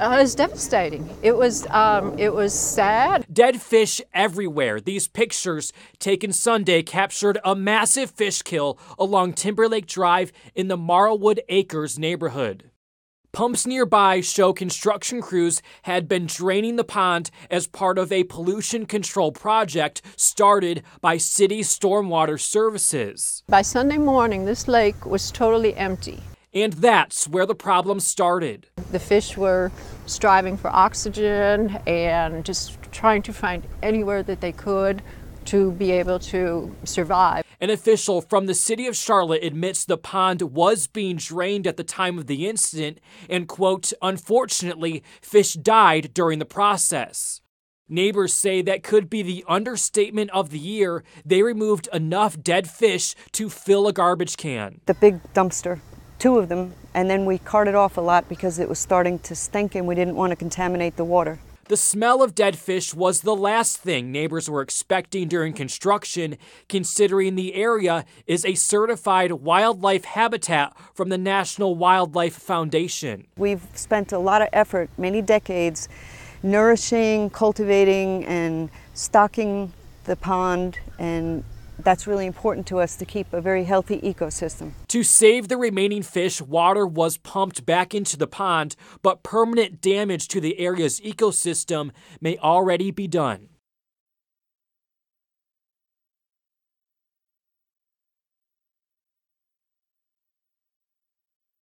Uh, it was devastating. It was um, it was sad. Dead fish everywhere. These pictures taken Sunday captured a massive fish kill along Timberlake Drive in the Marlwood Acres neighborhood. Pumps nearby show construction crews had been draining the pond as part of a pollution control project started by city stormwater services. By Sunday morning, this lake was totally empty. And that's where the problem started. The fish were striving for oxygen and just trying to find anywhere that they could to be able to survive. An official from the city of Charlotte admits the pond was being drained at the time of the incident and, quote, unfortunately, fish died during the process. Neighbors say that could be the understatement of the year. They removed enough dead fish to fill a garbage can. The big dumpster two of them, and then we carted off a lot because it was starting to stink and we didn't want to contaminate the water. The smell of dead fish was the last thing neighbors were expecting during construction, considering the area is a certified wildlife habitat from the National Wildlife Foundation. We've spent a lot of effort, many decades, nourishing, cultivating, and stocking the pond and that's really important to us to keep a very healthy ecosystem. To save the remaining fish, water was pumped back into the pond, but permanent damage to the area's ecosystem may already be done.